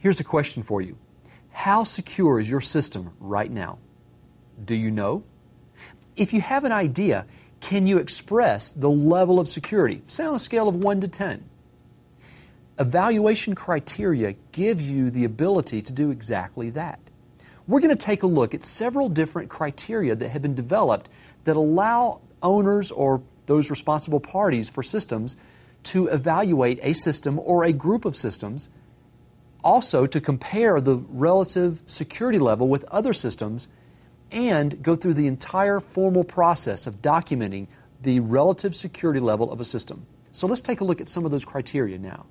Here's a question for you How secure is your system right now? Do you know? If you have an idea, can you express the level of security? Say on a scale of 1 to 10. Evaluation criteria give you the ability to do exactly that. We're going to take a look at several different criteria that have been developed that allow owners or those responsible parties for systems to evaluate a system or a group of systems also to compare the relative security level with other systems and go through the entire formal process of documenting the relative security level of a system. So let's take a look at some of those criteria now.